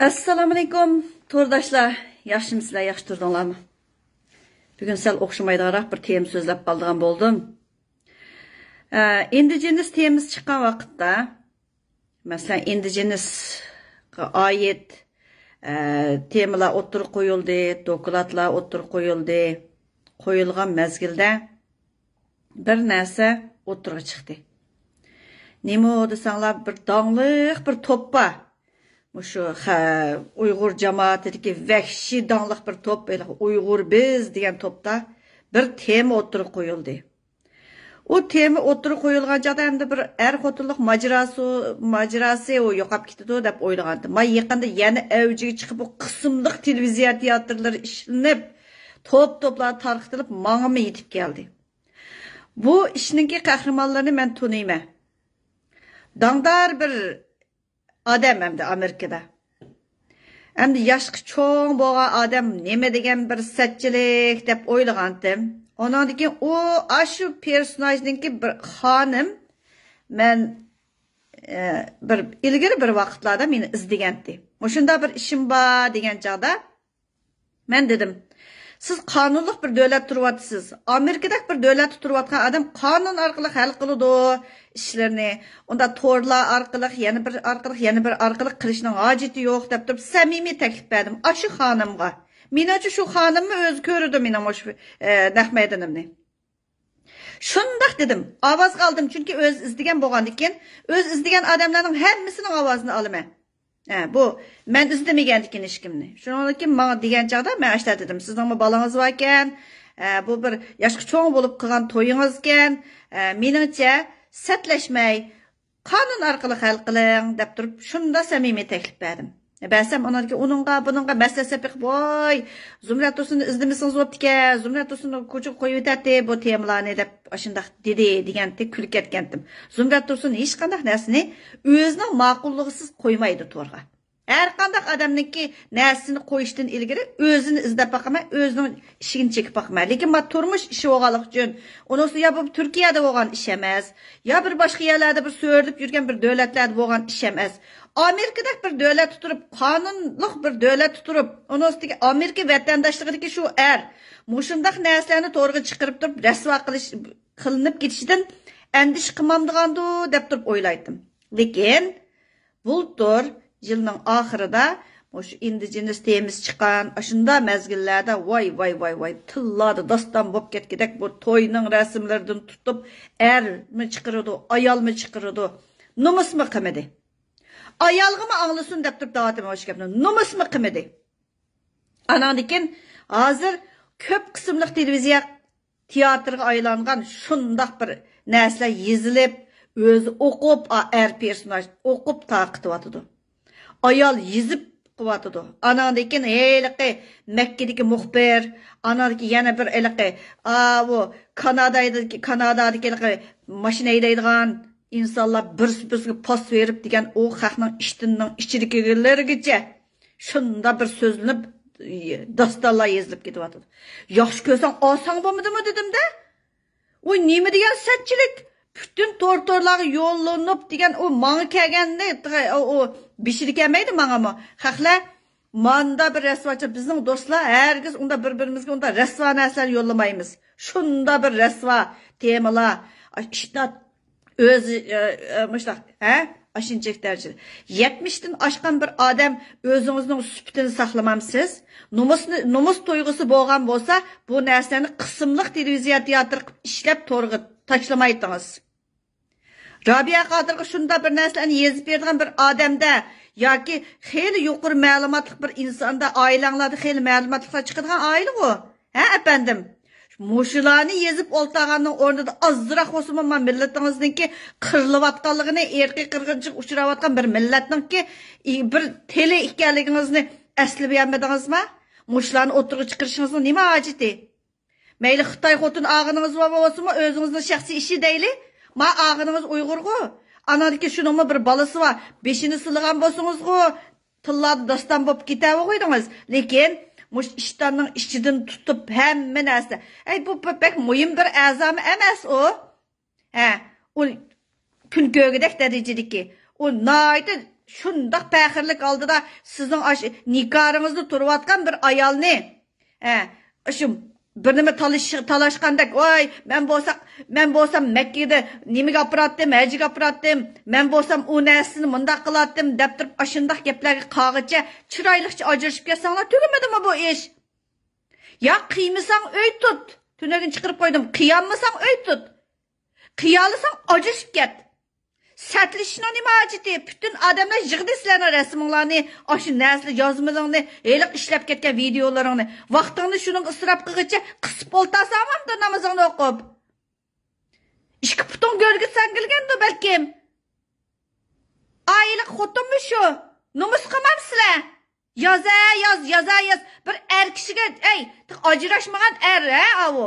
Assalamu alaykum, to'rdoshlar, yaxshimisizlar, yaxshi turdinglarmi? Bugun sal o'xshamaydiganroq bir tema so'zlab qoldigan bo'ldim. Indigenous temamiz chiqqan vaqtda, masalan, indigenous ayet oid temalar o'tir qo'yildi, dokladlar o'tir qo'yildi. Qo'yilgan mazgilda bir narsa o'tirga chiqdi. Nima desanglar, bir dongliq bir to'ppa Мушу ха уйгур жамаатыдагы вәхши даңлық бір топ, уйгур біз деген топта бір тема отырып қойылды. u tema o'tirib qo'yilgan joyda бір әр er xotinlik majrosi majrosi u деп ketadi deb o'ylagandi man yaqinda yana avjiga chiqib bu qismliq televiziya teatrlar ishlanib to'p to'plar tarqitilib mangima yetib keldi bu ishninki qahramonlarini man odam hamda amerikada hamda yoshqi cho'ng bo'lgan odam nima degan bir satchilik deb o'ylagandim undan keyin u shu personajniki bir xonim man e, bir ilgari bir vaqtlarda meni izlagandi shunda bir ishim bor degan chog'da man dedim siz qonunliq bir davlat turyapsiz amerikadagi bir davlat turyotgan odam qonun orqali hal qiladi ishlarni unda to'rlar orqali yana bir orqali yana bir orqali qilishning hojati yo'q deb turib samimiy taklif berdim shu xonimga menimcha shu xonimni o'zi ko'rdi meni shu e, nahmaydinimni shundoq dedim ovoz qoldim chunki o'z izlagan bo'lgandan keyin o'z izlagan odamlarning hammasini ovozini olaman ha bu men izlamagan ekan hech kimni shuning uchun menga degan chog'da man ashula dedim siznimi bolangiz bor ekan bu bir yoshga cho'ng bo'lib qilgan to'yingiz ekan meningcha satlashmay qonun orqali hal qiling deb turib shunda samimiy taklif berdim ba'zan anaga uningga buningga maslahsap qilib voy zumrat tursunni izlamasangiz bo'ptikan zumrat tursunni ko'chaga qo'yib yutatdi bu temalarni deb shundoq dedi degandek kulib ketgandim zumrat tursun hech qanday narsani o'zining ma'qulligisiz qo'ymaydi to'rga har qanday odamniki narsasini qo'yishdan ilgari o'zini izlab boqmay o'zini ishini chekib boqmay lekin ma turmush ishi bo'lganligi uchun unisi yo bu turkiyada bo'lgan ish emas yo bir boshqa yerlarda bir so'rilib yurgan bir davlatlarda bo'lgan ish emas Amerikada bir davlat tuturup, qanunluq bir davlat tuturup, uni ustiga Amerika vatandaşlığındaki shu ar muşundaq narsalarni torğa chiqirib turib rasvo qilish qilinib ketishidan endiş qımamdıqandı, dep durup oylaydım. Lekin, bultur, yilning oxirida shu indijinis temiz çıkan, aşında mazgillarda voy voy voy voy tılladı doston bo'lib ketkidek bu toyunun resimlerden tutib armi mi ayolmi chiqirdi numismi çıkırdı, ayolg'imi anglasin deb turib davatimi o'sha gapni nomusmi qilmadi anandan keyin hozir ko'p qismli televiziya teatrga aylangan shundoq bir narsa yezilib o'zi o'qib er personaj o'qib taqityotidi ayol yezib qilyotidi anandan keyin heliqi makkadagi muxbir ananiki yana bir iliqi u kanadadagi kanadadagi mashina haydaydigan insonlar bir birsiga post berib degan u xalqning ishtining ichidagilarigacha shunda bir so'zlanib dostonlar yozilib ketyapti yaxshi ko'rsang olsang bo'lmadimi dedimda u nima degan sanchilik butun tortorlarga yo'llanib degan u manga kelganda u bishirib kelmaydi mangami haqla manda bir rasvochi bizning do'stlar hargiz unda bir birimizga unda rasvo narsalar yo'llamaymiz shunda bir rasvo temalar o'zi mana shunaqa ha oshinchak darajada yetmishdan oshgan bir odam o'zingizning supitini saqlamamsiz numusni numus tuyg'usi bo'lgan bo'lsa bu narsani qismliq televiziya teatr qilib ishlab to'rg'i tashlamaydingiz robiya qodirga shunda bir narsani yezib bergan bir odamda yoki xeyli yuqori ma'lumotli bir insonda oilanglarda xeyli ma'lumotlar chiqadigan oila u ha apandim Мушыланы езіп олтағанның орнында азырақ осы мұма милләтіңіздің ке қырылыватқалығыны, ерқи қырғыншық ұшыраватқан бір милләтнің ке бір теле икәлігіңізді әсілі бейәнбедіңіз ма? Мушыланы отырғы чықырышыңыздың неме ажеті? Мәйлі Қытай қотын ағыныңыз ба болсы ма, өзіңіздің шәқси іші дейлі? Ма ағыныңыз ұйғыр ғо? Ананыке шының бір баласы ба, бешіні сылыған болсыңыз ғо? Тыллады дастан боп кетәу қойдыңыз. Лекен, mush ishtonning ichidan tutib hamma narsa ay bu pek muhim bir a'zomi emas u ha u kulgo'gidek darajadagi u noita shundoq faxrlik oldida sizning nikoringizni turayotgan bir ayolni shu bir nima talashgandek voy men bo'lsa men bo'lsam makkaga nimaga olib boratdim hajga olib boratdim bo'lsam u narsani mundoq qilatdim deb turib ashundoq gaplarga qog'icha chiroylicha ajrashib ketsanglar tugamadimi bu ish yo qiymasang uy tut tunagin chiqarib qo'ydim qiyolmasang uy tut qiyolsang ajrashib ket Sətlishnani macidi bütün adamlar yığdı sizlərin rəsmlərini, aşı nəsli yazmalarını, eliq işləb getgan videolarını, vaxtını şunun ısrap qığıcı qısıb oltasamam da namazını oqub. İşki putun görgü səngilgəndə bəlkim. Ayılıq xotunmu şu? Numus qılmam sizlər. Yaza yaz, yaza yaz. Bir er kishiga, ey, ajrashmagan er, ha, avu.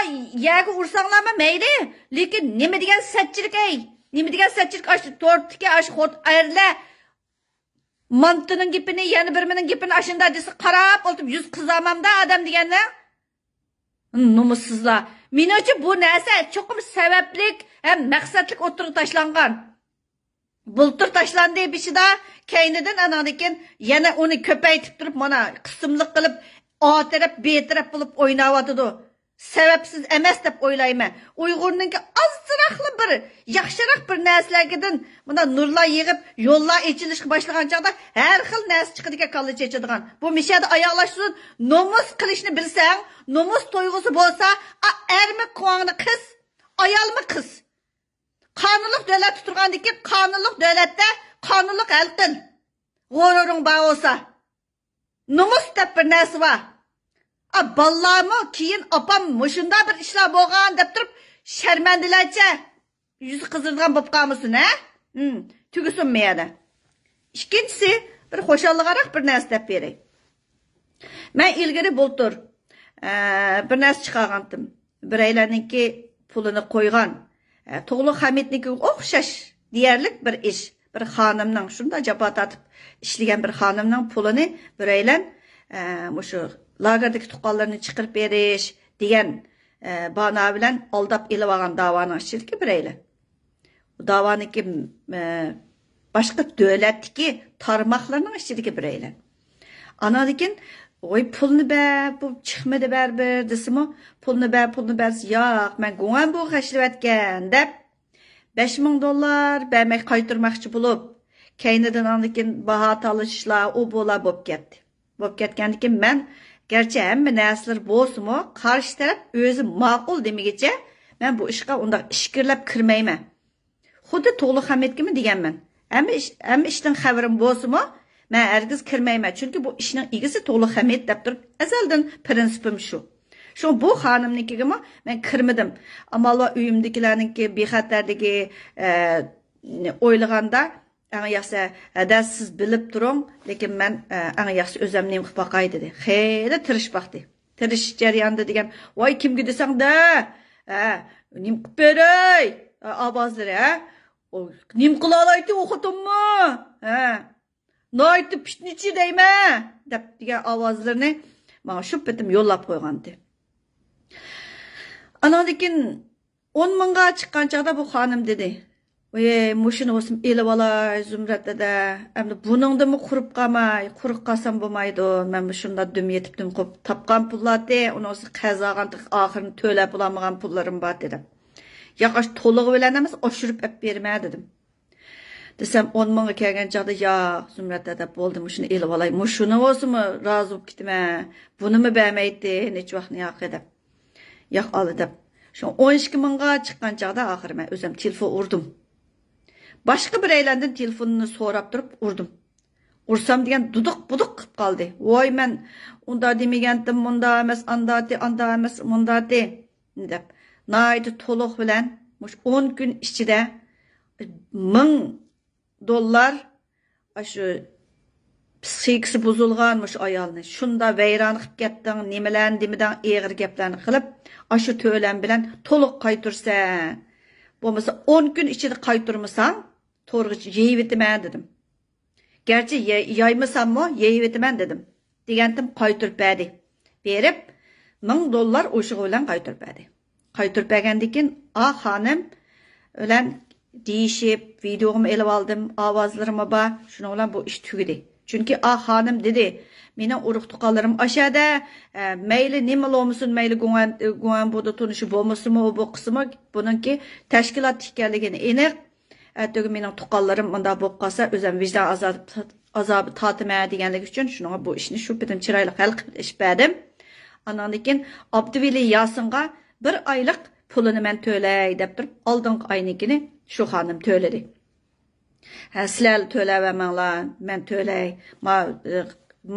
Ay, yaga ursanlar mayli, lekin nima degan satchilik, ey. nima degan sachirk tort to'rtniki shu xo'rt ayirlar mantining gipini yana birmining birinin gipini ashunda desa qarab o'tib yuz qizamamda odam deganlar nomussizlar menimcha bu narsa cho'qim sabablik ham maqsadlik o'tirib tashlangan bultur tashlandi bishida keynidan ananikin yana uni ko'paytirib turib mana qismliq qilib otirib betirab bo'lib o'ynayotidi sababsiz emas deb o'ylayman uyg'urninki ozroqli bir yaxshiroq bir narsalardan mana nurlar yig'ib yo'llar ichilishga boshlagan chog'da har xil narsa chiqadi ekan kolla chechadigan bu mishada oyoqlashsin nomus qilishni bilsang nomus tuyg'usi bo'lsa ermi quvongni qiz ayolmi qiz qonunliq davlat turgandiki qonunliq davlatda qonunliq hal qil g'ururing bor bo'lsa nomus deb bir narsa bor a ballarmı keyin opam mushunda bir ishlar bo'lgan deb turib sharmandilarcha yuzi qizirgan bop qolmisin a hmm, tugisin miyada ikkinchisi bir xo'shalliqaroq bir narsa deb beray man ilgari bultur e, bir narsa chiqargandim biraylarniki pulini qo'ygan e, tug'li hamidniki o'xshash deyarlik bir ish bir xonimning shunday jafo tortib ishlagan bir xonimning pulini biraylar e, shu lagerdagi tuqqanlarni chiqirib berish degan e, bana bilan aldab ilib olgan davoning ichidagi biraylar bu davoniki e, boshqa davlatniki tarmoqlarning ichidagi biraylar anadikin voy pulni ber bu chiqmadi baribir desimi pulni ber pulni ber yo'q man guvan bu g'ashlayotgan deb besh ming dollar bermay qaytarmoqchi bo'lib keynidan andikin baho talishishlar u bo'lar bo'lib ketdi bo'lib ketgandikin man garchi hamma narsalar bo'lsinmi qarshi taraf o'zi ma'qul demagicha men bu ishga undoq ishkirlab kirmayman xuddi to'liq hamidkimi deganman hamma hamma ishdan xabarim bo'lsinmi man hargiz kirmayman chunki bu ishning egasi to'liq hamid deb turib azaldan prinsipim shu shu bu xonimnikigami men kirmadim ammo uyimdagilarniki bexatarligi e, o'ylaganda Әң ясы, әдә сіз біліп тұрың, лекен мен әң ясы өзімне қып бақай деді. Хейлі тіріш бақты. Тіріш жариянды деген, ой кімге десең де, нем қып берей, абазыр, ә? Нем қыла алайды оқытым мы? Найты пішничі дейме? Деп деген авазларыны маңа шып бітім yollab қойғанды. Анадыкин 10 мыңға шыққан чағда бұл ханым деді. Oye, mushini o'sim elib olay Zumrat dada. Endi buningdimi qurib qolmay, quruq qolsam bo'lmaydi. Men shunda dum yetibdim qo'p topgan pullarni, uni o'zi qazagan oxirini to'lab olmagan pullarim bor dedim. Yaqash to'lig'i bilan emas, oshirib olib berma dedim. Desam 10 mingga kelgan chaqda, "Ya, Zumrat dada, bo'ldi, mushini elib olay. Mushini o'simi rozi bo'lib ketma. Bunimi bermaydi, nech vaqtni yo'q deb. Yo'q oldi deb. Shu 12 mingga chiqqan chaqda oxiri men o'zim telefon urdim. Başka bir eylenden telefonunu sorap durup urdum. Ursam diyen duduk buduk kıp kaldı. Voy men unda demigendim munda emes andati anda emes mundati dep. Naiti toluq bilen 10 gün içinde e, 1000 dollar şu psixikisi buzulganmış ayalını. Şunda veyran qıp kettin, nimelen dimidan eğir geplerini qılıp, aşı tölen bilen toluq qaytırsan. Bolmasa 10 gün içinde qaytırmasan, to'rg'ich yeyvetiman dedim garchi yoymasammi yeyvetiman dedim degandim qaytirpadi berib ming dollar o'shig'i bilan qaytirpadi qaytirpagandan keyin a xonim bilan deyishib videomni ilib oldim ovozlarimi bor shuni bilan bu ish tugadi chunki a xonim dedi meni urug' tuqqanlarim oshada e, mayli nima bo'lmasin mayli guvan buda tunishi bo'lmasinmi bu qismi buninki tashkilot ekanligini aniq Әттегі менің тұқаларым мұнда болып қалса, өзім виждан азабы, азабы татымә дегенлік үшін, шыныңа бұл ішіні шу бітім чырайлық әл қылып іш бәдім. Анан екен, Абдувели Ясынға бір айлық pulini men to'lay deb turib oldingi oynikini shu xonim to'ladi ha sizlar to'lavamanglar man to'lay ma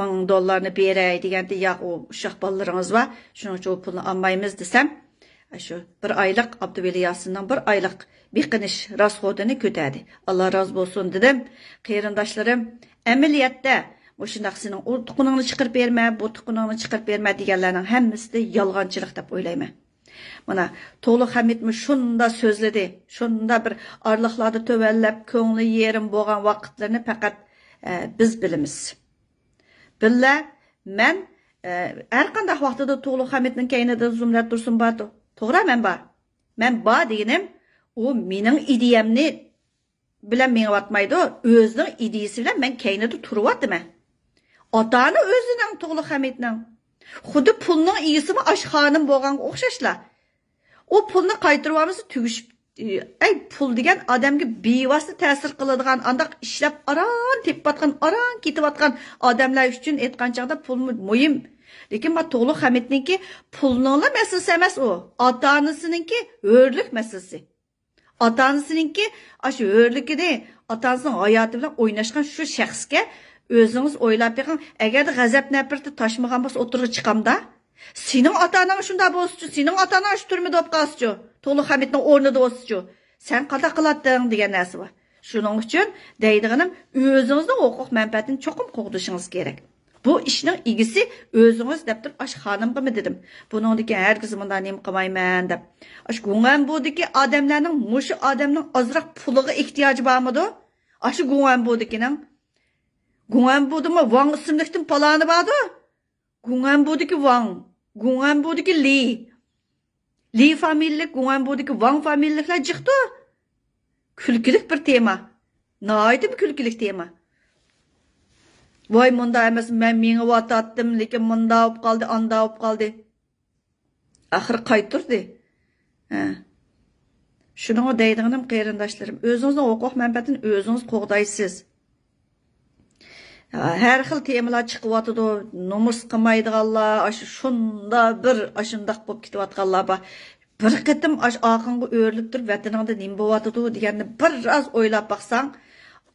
ming dollarni beray deganda yo'q u ushoq bolalaringiz bor shuning uchun u pulni olmaymiz shu bir oylik abduveliyasining bir oylik biqinish rasxodini ko'tadi alloh rozi bo'lsin dedim qarindoshlarim amaliyotda o'shundoq sening u tuquningni chiqarib berma bu tuquningni chiqarib berma deganlarning hammasida yolg'onchilik deb o'ylayman mana to'liq hamidmi shunda so'zladi shunda bir orliqlarni tövallab ko'ngli yerim bo'lgan vaqtlarni faqat e, biz bilamiz billa man e, har qanday vaqtida to'liq hamidning kaynida zumrat tursun batu to'g'ri men bor men bor deganim u mening ideyamni bilan mengayotmaydi o'zining ideyasi bilan men kaynada turyaptiman otani o'zining tug'li hamidning xuddi pulning egasimi oshxonim bo'lganga o'xshashlar u pulni qaytarib olmasa tugish e, ay pul degan odamga bevosita ta'sir qiladigan andoq ishlab aron tepib yotgan aron ketib yotgan odamlar uchun aytgan chog'da pul muhim lekin bu to'g'liq hamidniki pulningli masalasi emas u ota onasiniki o'rlik masalasi ota onasiniki shu o'rlikini ota onasini hayoti bilan o'ynashgan shu shaxsga o'zingiz o'ylab biqing agarda g'azab nafrati toshmagan bo'lsa o'tirg'i chiqamda sening ota onang shunday bo'lsichu sening ota onang shu turmada bo'lib qolsichu to'liq hamidni o'rnida bo'lsichu sen qanday qilading degan narsa bor shuning uchun deydiganim o'zingizni huquq manfaatini cho'qim qo'g'dishingiz kerak Bu ishning ilgisi özünüz deb turib aş xanımğa dedim. Buningdiki hergiz munda nim qilmayman deb Aş guan budiki odamlarning mushu odamning ozroq puliga ehtiyoji bormidi? ashu guan budikinin guan budimi Wang ismlikning palani bordi? guan budiki vang go'ngan budiki Li. Li familiyalik guan budiki vang familiyaliklar chiqdi. Külkilik bir tema. Nəhayət bir külkilik tema voy munda emas man mingivyototdim lekin munda bo'lib qoldi onda bo'lib qoldi axir qayturdi shuning deydiganim qarindoshlarim o'zingizni huquq manfaatini o'zingiz qo'g'daysiz har xil temalar chiqyotidi nomus qilmaydiganlar shunda bir shundoq bo'lib ketayotganlar bor bir qitim oqinga o'rilib turib vataningda nima bo'lyotidi deganni biroz o'ylab boqsang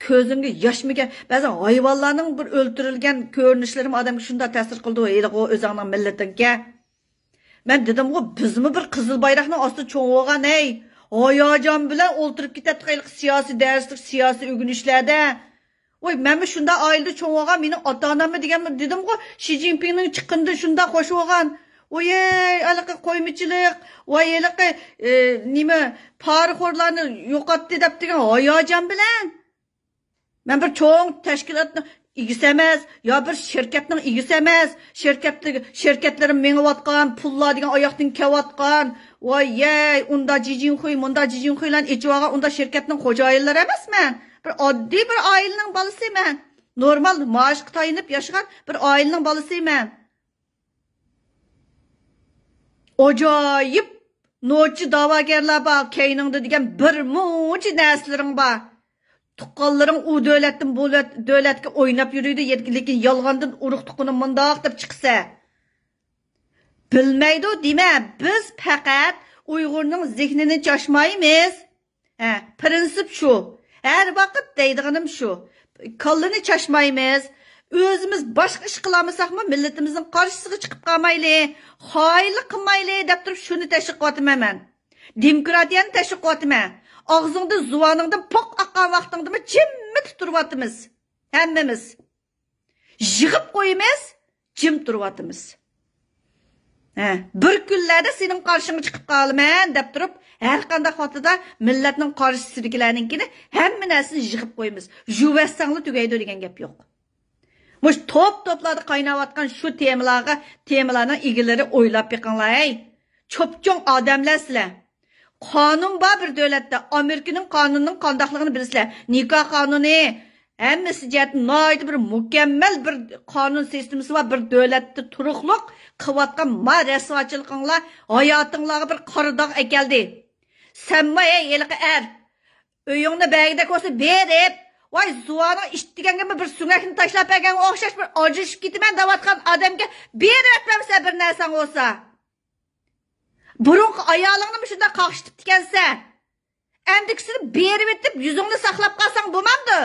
ko'zimga yoshmigan ba'zan hayvonlarning bir o'ltirilgan ko'rinishlarim odamga shunday ta'sir qildi o'zingni millatingga man dedimku bizmi bir qizil bayroqni osti cho'ng'igan ey hayajon bilan o'ltirib ketadi qayliq siyosiy darslik siyosiy o'ginishlarda voy mana shunda oilada cho'ng'igan meni ota onammi degan dedimku shi zinpinning chiqindi shunda qo'shib olgan Oyey, alaqa qo'ymichilik, voy alaqa e, nima, parixo'rlarni yo'qotdi deb degan hayajon bilan. Men bir cho'ng tashkilotni egisi emas yo bir shirkatning egisi emas shirkatdagi shirkatlarim mengayotgan pullar degan oyoqdan kelayotgan voy yey unda jijinxuy munda jijinxuylar ichib olgan unda shirkatning xo'jayinlari emasman bir oddiy bir oilaning bolasiman normal maoshga tayinib yashagan bir oilaning bolasiman ajoyib ночи da'vogarlar ба, keyningda degan bir muncha narsalarng bor tuqqanlaring u davlatdan bu davlatga o'ynab yuriydi lekin yolg'ondan urug' tuqini mundoq deb chiqsa bilmaydi dema biz faqat uyg'urning zehnini choshmaymiz ha prinsip shu har vaqt deydiganim shu kollini choshmaymiz o'zimiz boshqa ish qilolmasakmi millatimizning qarshisiga chiqib qolmayli xoinlik qilmayli deb turib shuni tashviq qilyapman man demokratiyani tashviq qilyapman Ağzыңды zuanыңды poq аққан вақтыңды мы jimmi тұтырватымыз. Әміміз. Жығып қой емес, jim тұрватымыз. bir kunlarda sening qarshingga chiqib qolaman deb turib har qanday xotida millatning qarshisidagilarninkini hamma narsani yig'ib qo'yamiz juvassangli tugaydi degan gap yo'q mush to'p to'plarda qaynayotgan shu temalarga temalarning egalari o'ylab yiqinglar ey cho'pchong odamlar qonun bor bir davlatda amerikaning qonunining qandoqligini bilasizlar nikoh qonuni hammasi jihatdan noyida bir mukammal bir qonun sistemasi bor bir davlatda turuqliq qilayotgan ma rasvochiliginglar hayotinglarga bir qora dog' akeldi sanma ey eliqi er uyingni bagida ko'rsa berib voy zuvoni ishitganimi bir sumakni tashlab berganga o'xshash bir ojishib ketaman deyotgan odamga berib bir narsa bo'lsa burunqi ayolingni shunda qoqishib tikansan andikisini berib etib yuzingni saqlab qolsang bo'lmadi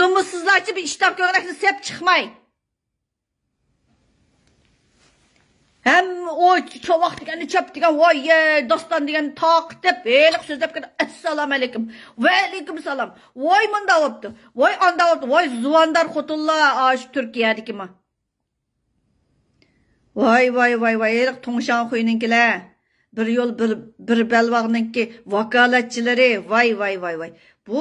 nomussizlarchi bir ishton ko'ylakni sep chiqmay ham oy chovoq deganni chop degan voy doston degan toqitib heliq so'zlab assalomu alaykum va alaykum salom voy munda bo'libdi voy onda bo'libdi voy zuvondor xotinlar shu turkiyadiki ma voy voy voy voy tongshanxuyningkilar bir yo'l bir bir balvoqninki vakolatchilari voy voy voy voy bu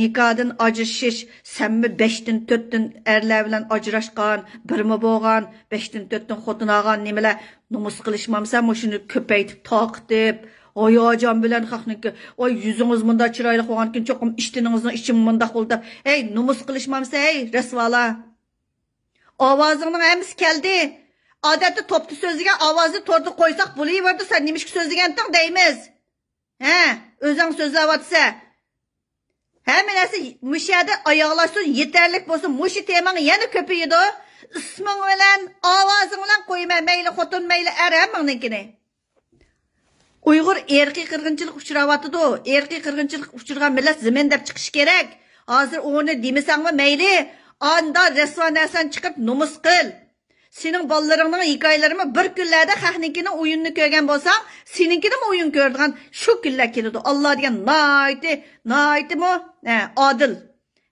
nikodan ajrashish sammi beshtin to'rttin erlar bilan ajrashgan birmi bo'lgan beshtin to'rttin xotin olgan nimalar numus qilishmamsa shuni ko'paytib toqitib hayajon bilan haqniki voy yuzingiz bunday chiroyli bo'lgankin cho'qim ishtiningizni ichim bundoq bo'ldi deb ey numus qilishmamsa ey rasvola ovozingning hammasi keldi odatda to'pni so'ziga ovozni to'rni qo'ysak bo'laverdi san nimishga so'zlagantiq deymiz ha o'zing so'zlayotsa hamma narsa mush yerda oyoqlashsin yetarlik bo'lsin mushi temang yana ko'paydi isming bilan ovozing bilan qo'yma mayli xotin mayli er hammangnikini uyg'ur erkiy qirg'inchilik uchrayotidi erkiy qirg'inchilik uchirgan millat zimin deb chiqish kerak hozir uni mi mayli anda rasvo narsani chiqib numus qil sening bolalaringning hikoyalarini bir kunlarda haqnikini o'yinni ko'rgan bo'lsang senikini o'yin ko'rdigan shu kunlar keladi olloh degan noiti noitimi odil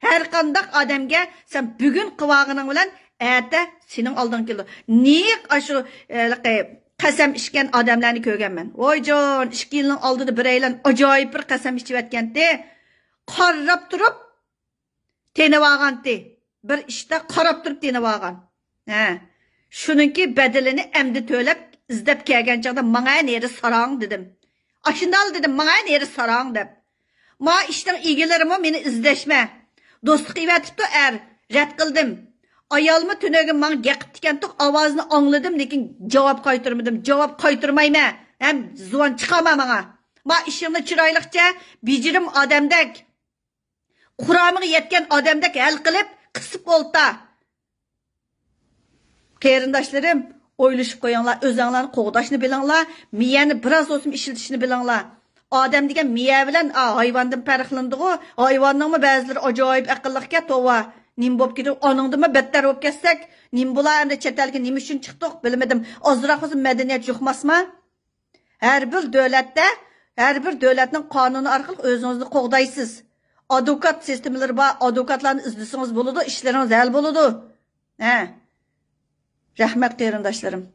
har qandaq odamga sen bugun qilvogining bilan ata sening oldin keldi nek shu e, qasam ichgan odamlarni ko'rganman voyjon ikki yilning oldida bir aylan ajoyib bir qasam ichayotgandi qorrab turib tenib olgandi bir ishda qarab turib tenib olgan ha shuningki badilini endi to'lab izlab kelgan chog'da manga neri sarong dedim ashundal dedim manga neri sarong deb ma ishning egalarimu meni izlashma do'stlik ivatibdi er rad qildim ayolmi tunogi man gaqib tikantuk ovozni angladim lekin javob qaytirmadim javob qaytirmayman ham zuvon chiqama manga ma ishimni chiroyliqcha bijirim odamdak quramiga yetgan odamdak hal qilib qisib o'lta qarindoshlarim o'ylashib qo'yinglar o'zinglarni qo'g'dashni bilinglar miyani biroz o'zim ishlatishni bilinglar odam degan miya bilan a hayvondan farqlandiu hayvonnimi ba'zilar ajoyib aqlliqga tova nim bo'lib ketib oningdimi battar bo'lib ketsak nim bularni chet elga nima uchun chiqdiq bilmadim ozroq o'zi madaniyat yo'qmasmi har bir davlatda har bir davlatning qonuni orqali o'zingizni qo'g'daysiz advokat sistemalari bor advokatlarni izlasangiz bo'ladi ishlaringiz hal bo'ladi ha Rahmet kıyırındaşlarım.